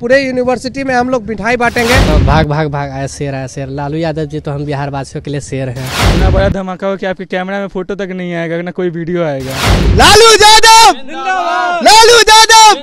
पूरे यूनिवर्सिटी में हम लोग मिठाई बांटेंगे तो भाग भाग भाग आया शेर आया शेर लालू यादव जी तो हम बिहार वासियों के लिए शेर है इतना बड़ा धमाका हो कि आपके कैमरा में फोटो तक नहीं आएगा ना कोई वीडियो आएगा लालू यादव लालू यादव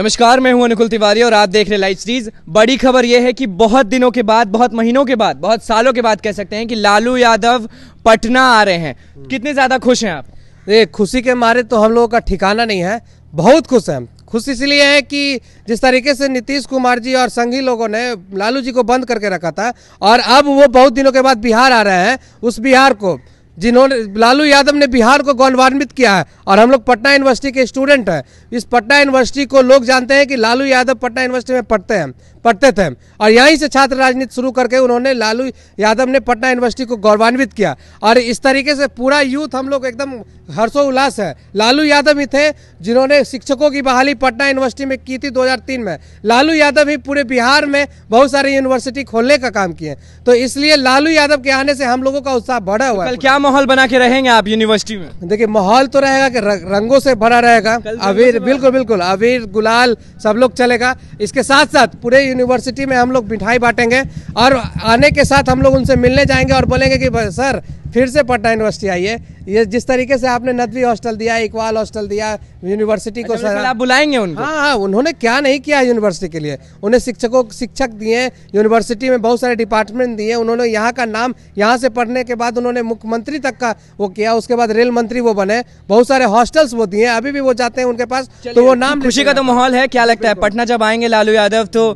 नमस्कार मैं हूं अनुकुल तिवारी और आप देख रहे लाइव सीरीज बड़ी खबर यह है कि बहुत दिनों के बाद बहुत महीनों के बाद बहुत सालों के बाद कह सकते हैं कि लालू यादव पटना आ रहे हैं कितने ज्यादा खुश हैं आप ये खुशी के मारे तो हम लोगों का ठिकाना नहीं है बहुत खुश हैं खुश इसलिए है कि जिस तरीके से नीतीश कुमार जी और संघी लोगों ने लालू जी को बंद करके रखा था और अब वो बहुत दिनों के बाद बिहार आ रहे हैं उस बिहार को जिन्होंने लालू यादव ने बिहार को गौरवान्वित किया है और हम लोग पटना यूनिवर्सिटी के स्टूडेंट हैं इस पटना यूनिवर्सिटी को लोग जानते हैं कि लालू यादव पटना यूनिवर्सिटी में पढ़ते हैं पढ़ते थे और यहीं से छात्र राजनीति शुरू करके उन्होंने लालू यादव ने पटना यूनिवर्सिटी को गौरवान्वित किया और इस तरीके से पूरा यूथ हम लोग एकदम हर्षोल्लास है लालू यादव ही थे जिन्होंने शिक्षकों की बहाली पटना यूनिवर्सिटी में की थी 2003 में लालू यादव ही पूरे बिहार में बहुत सारी यूनिवर्सिटी खोलने का काम किए तो इसलिए लालू यादव के आने से हम लोगों का उत्साह बढ़ा हुआ है क्या माहौल बना के रहेंगे आप यूनिवर्सिटी में देखिए माहौल तो रहेगा कि रंगों से भरा रहेगा तो अबीर बिल्कुल बिल्कुल अबीर गुलाल सब लोग चलेगा इसके साथ साथ पूरे यूनिवर्सिटी में हम लोग मिठाई बांटेंगे और आने के साथ हम लोग उनसे मिलने जाएंगे और बोलेंगे कि सर फिर से पटना यूनिवर्सिटी आई है ये जिस तरीके से आपने नदवी हॉस्टल दिया इकबाल हॉस्टल दिया यूनिवर्सिटी को अच्छा, मतलब सर आप बुलाएंगे उनको हाँ हाँ उन्होंने क्या नहीं किया यूनिवर्सिटी के लिए उन्हें शिक्षकों शिक्षक दिए यूनिवर्सिटी में बहुत सारे डिपार्टमेंट दिए उन्होंने यहाँ का नाम यहाँ से पढ़ने के बाद उन्होंने मुख्यमंत्री तक का वो किया उसके बाद रेल मंत्री वो बने बहुत सारे हॉस्टल्स वो दिए अभी भी वो जाते हैं उनके पास तो वो नाम खुशी का तो माहौल है क्या लगता है पटना जब आएंगे लालू यादव तो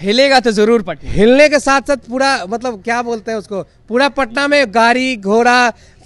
हिलेगा तो जरूर पटना हिलने के साथ साथ पूरा मतलब क्या बोलते हैं उसको पूरा पटना में गाड़ी घोड़ा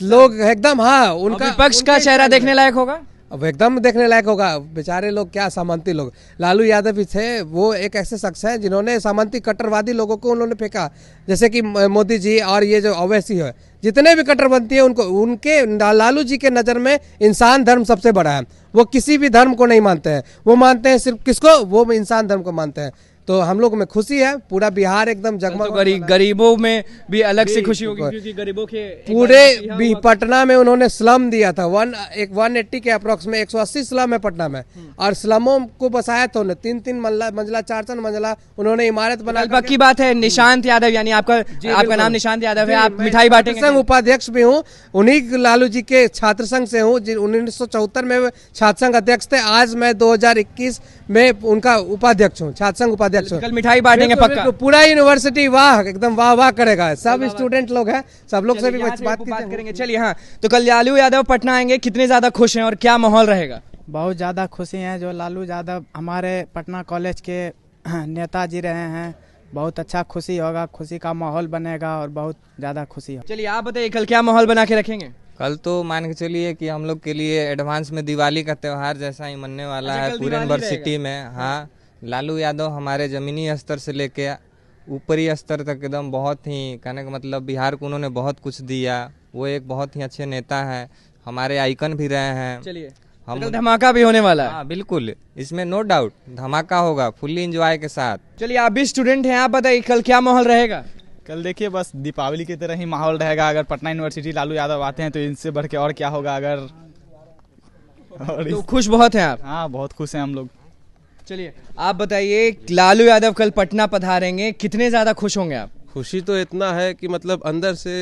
लोग एकदम हाँ उनका विपक्ष का चेहरा देखने लायक होगा अब एकदम देखने लायक होगा बेचारे लोग क्या सामंती लोग लालू यादव भी थे वो एक ऐसे शख्स हैं जिन्होंने सामंती कट्टरवादी लोगों को उन्होंने फेंका जैसे कि मोदी जी और ये जो अवैसी है जितने भी कट्टरपंथी हैं उनको उनके लालू जी के नज़र में इंसान धर्म सबसे बड़ा है वो किसी भी धर्म को नहीं मानते हैं वो मानते हैं सिर्फ किसको वो इंसान धर्म को मानते हैं तो हम लोग में खुशी है पूरा बिहार एकदम जगमग तो गरी, गरीबों में भी अलग से खुशी होगी क्योंकि गरीबों के पूरे भी पटना में उन्होंने स्लम दिया था वन एक वन एट्टी के अप्रोक्स में एक सौ अस्सी स्लम है पटना में हम्म। और स्लमों को बसाया था तो उन्हें तीन तीन मंजिला चार चार मंजिला उन्होंने इमारत बनाई पक्की बात है निशांत यादव यानी आपका आपका नाम निशांत यादव है आप मिठाई बाटे संघ उपाध्यक्ष भी हूँ उन्हीं लालू जी के छात्र संघ से हूँ उन्नीस में छात्र संघ अध्यक्ष थे आज मैं दो में उनका उपाध्यक्ष हूँ छात्र संघ उपाध्यक्ष अध्यक्ष कल मिठाई बांटेंगे तो- पक्का तो पूरा यूनिवर्सिटी वाह एकदम वाह वाह करेगा सब स्टूडेंट लोग हैं सब लोग से भी बात करेंगे चलिए हाँ तो कल लालू यादव पटना आएंगे कितने ज्यादा खुश हैं और क्या माहौल रहेगा बहुत ज़्यादा खुशी है जो लालू यादव हमारे पटना कॉलेज के नेता जी रहे हैं बहुत अच्छा खुशी होगा खुशी का माहौल बनेगा और बहुत ज़्यादा खुशी होगा चलिए आप बताइए कल क्या माहौल बना के रखेंगे कल तो मान के चलिए कि हम लोग के लिए एडवांस में दिवाली का त्यौहार जैसा ही मनने वाला अच्छा, है पूरे यूनिवर्सिटी में हाँ लालू यादव हमारे ज़मीनी स्तर से लेके ऊपरी स्तर तक एकदम बहुत ही कहने का मतलब बिहार को उन्होंने बहुत कुछ दिया वो एक बहुत ही अच्छे नेता हैं हमारे आइकन भी रहे हैं चलिए हम धमाका भी होने वाला है हाँ, बिल्कुल इसमें नो डाउट धमाका होगा फुल्ली इंजॉय के साथ चलिए आप भी स्टूडेंट हैं आप बताइए कल क्या माहौल रहेगा कल देखिए बस दीपावली की तरह ही माहौल रहेगा अगर पटना यूनिवर्सिटी लालू यादव आते हैं तो इनसे बढ़ के और क्या होगा अगर और तो खुश बहुत हैं आप हाँ बहुत खुश हैं हम लोग चलिए आप बताइए लालू यादव कल पटना पधारेंगे कितने ज़्यादा खुश होंगे आप खुशी तो इतना है कि मतलब अंदर से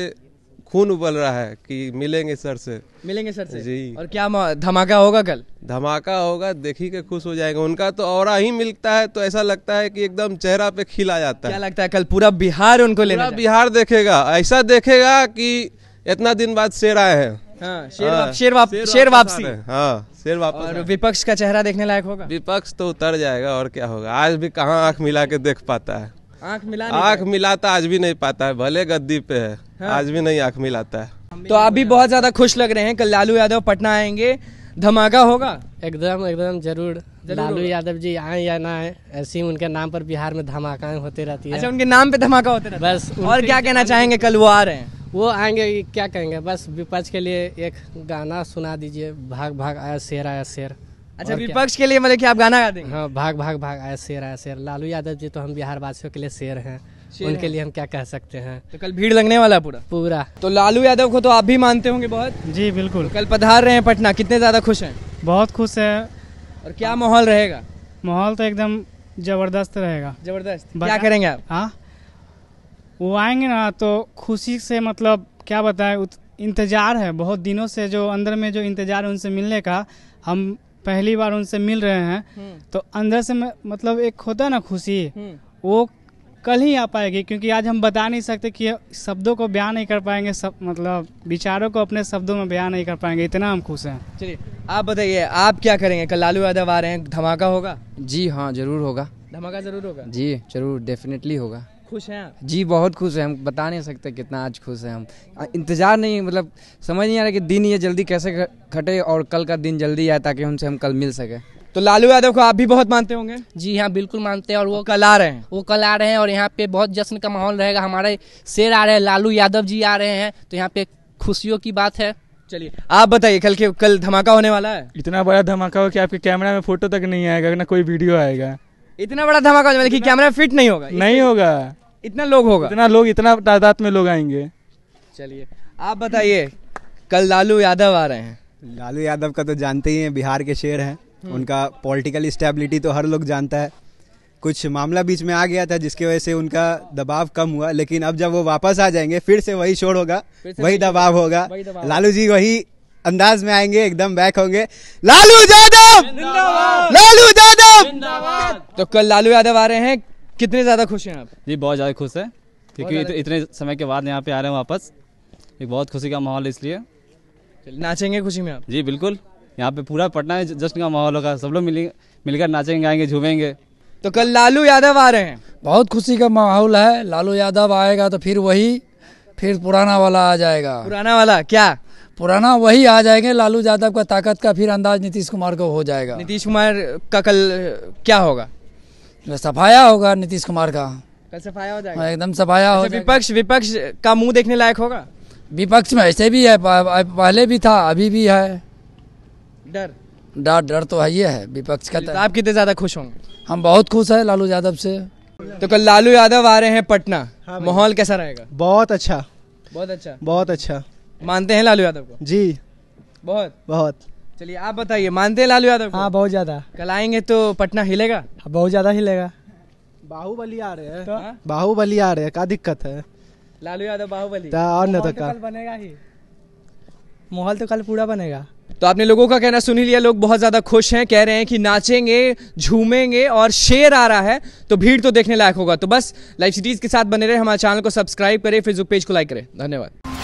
खून उबल रहा है कि मिलेंगे सर से मिलेंगे सर से जी और क्या धमाका होगा कल धमाका होगा देखी के खुश हो जाएंगे उनका तो और ही मिलता है तो ऐसा लगता है कि एकदम चेहरा पे खिला जाता है क्या लगता है कल पूरा बिहार उनको लेना बिहार देखेगा ऐसा देखेगा कि इतना दिन बाद शेर आए हैं शेर, हाँ, हाँ, शेर, वापसी हाँ शेर वापस और विपक्ष का चेहरा देखने लायक होगा विपक्ष तो उतर जाएगा और क्या होगा आज भी कहाँ आंख मिला के देख पाता है आंख मिला आंख मिलाता तो आज भी नहीं पाता है भले गद्दी पे है हाँ। आज भी नहीं आंख मिलाता है तो आप भी बहुत ज्यादा खुश लग रहे हैं कल लालू यादव पटना आएंगे धमाका होगा एकदम एकदम जरूर लालू यादव जी आए या ना आए ऐसे उनके नाम पर बिहार में धमाकाएं होते रहती है अच्छा उनके नाम पे धमाका होते रहता है बस और क्या कहना चाहेंगे कल वो आ रहे हैं वो आएंगे क्या कहेंगे बस विपक्ष के लिए एक गाना सुना दीजिए भाग भाग आया शेर आया शेर अच्छा विपक्ष के लिए मतलब कि आप गाना गा देंगे हाँ भाग भाग भाग आया शेर आया शेर लालू यादव जी तो हम बिहार वासियों के लिए शेर हैं उनके लिए हम क्या कह सकते हैं तो कल भीड़ लगने वाला पूरा पूरा तो लालू यादव को तो आप भी मानते होंगे बहुत जी बिल्कुल तो कल पधार रहे हैं पटना कितने ज़्यादा खुश हैं बहुत खुश है और क्या माहौल रहेगा माहौल तो एकदम जबरदस्त रहेगा जबरदस्त क्या करेंगे आप हाँ वो आएंगे ना तो खुशी से मतलब क्या बताएं इंतज़ार है बहुत दिनों से जो अंदर में जो इंतज़ार है उनसे मिलने का हम पहली बार उनसे मिल रहे हैं हम्म। तो अंदर से मतलब एक होता है ना खुशी हम्म। वो कल ही आ पाएगी क्योंकि आज हम बता नहीं सकते कि शब्दों को बयान नहीं कर पाएंगे सब मतलब विचारों को अपने शब्दों में बयान नहीं कर पाएंगे इतना हम खुश हैं चलिए आप बताइए आप क्या करेंगे कल लालू यादव आ रहे हैं धमाका होगा जी हाँ जरूर होगा धमाका जरूर होगा जी जरूर डेफिनेटली होगा खुश हैं आप जी बहुत खुश हैं हम बता नहीं सकते कितना आज खुश हैं हम इंतज़ार नहीं मतलब समझ नहीं आ रहा कि दिन ये जल्दी कैसे खटे और कल का दिन जल्दी आए ताकि उनसे हम कल मिल सके तो लालू यादव को आप भी बहुत मानते होंगे जी हाँ बिल्कुल मानते हैं और वो कल आ रहे हैं वो कल आ रहे हैं और यहाँ पे बहुत जश्न का माहौल रहेगा हमारे शेर आ रहे हैं लालू यादव जी आ रहे हैं तो यहाँ पे खुशियों की बात है चलिए आप बताइए कल के कल धमाका होने वाला है इतना बड़ा धमाका हो कि आपके कैमरा में फोटो तक नहीं आएगा ना कोई वीडियो आएगा इतना बड़ा धमाका मतलब कि कैमरा फिट नहीं होगा नहीं होगा इतना लोग होगा इतना लोग इतना तादाद में लोग आएंगे चलिए आप बताइए कल लालू यादव आ रहे हैं लालू यादव का तो जानते ही हैं बिहार के शेर हैं हम्म। उनका पॉलिटिकल स्टेबिलिटी तो हर लोग जानता है कुछ मामला बीच में आ गया था जिसकी वजह से उनका दबाव कम हुआ लेकिन अब जब वो वापस आ जाएंगे फिर से वही शोर होगा वही दबाव होगा लालू जी वही अंदाज में आएंगे एकदम बैक होंगे लालू यादव लालू यादव तो कल लालू यादव आ रहे हैं कितने ज़्यादा खुश हैं आप जी बहुत ज़्यादा खुश है क्योंकि इत, इतने समय के बाद यहाँ पे आ रहे हैं वापस एक बहुत खुशी का माहौल इसलिए नाचेंगे खुशी में आप जी बिल्कुल यहाँ पे पूरा पटना है जश्न का माहौल होगा सब लोग मिलेंगे मिलकर नाचेंगे गाएंगे झूमेंगे तो कल लालू यादव आ रहे हैं बहुत खुशी का माहौल है लालू यादव आएगा तो फिर वही फिर पुराना वाला आ जाएगा पुराना वाला क्या पुराना वही आ जाएंगे लालू यादव का ताकत का फिर अंदाज नीतीश कुमार को हो जाएगा नीतीश कुमार का कल क्या होगा मतलब सफाया होगा नीतीश कुमार का कल सफाया हो जाएगा हाँ, एकदम सफाया अच्छा, हो विपक्ष विपक्ष का मुंह देखने लायक होगा विपक्ष में ऐसे भी है पहले भी था अभी भी है डर डर डर तो है ही है विपक्ष का तो तो। आप कितने ज्यादा खुश होंगे हम बहुत खुश है लालू यादव से तो कल लालू यादव आ रहे हैं पटना हाँ माहौल कैसा रहेगा बहुत अच्छा बहुत अच्छा बहुत अच्छा मानते हैं लालू यादव को जी बहुत बहुत चलिए आप बताइए मानते हैं लालू यादव हाँ बहुत ज्यादा कल आएंगे तो पटना हिलेगा हाँ, बहुत ज्यादा हिलेगा बाहुबली आ रहे हैं हाँ? बाहुबली आ रहे हैं क्या दिक्कत है लालू यादव बाहुबली और न तो, तो कल बनेगा ही माहौल तो कल पूरा बनेगा तो आपने लोगों का कहना सुन ही लिया लोग बहुत ज्यादा खुश हैं कह रहे हैं कि नाचेंगे झूमेंगे और शेर आ रहा है तो भीड़ तो देखने लायक होगा तो बस लाइव सिटीज के साथ बने रहे हमारे चैनल को सब्सक्राइब करें फेसबुक पेज को लाइक करें धन्यवाद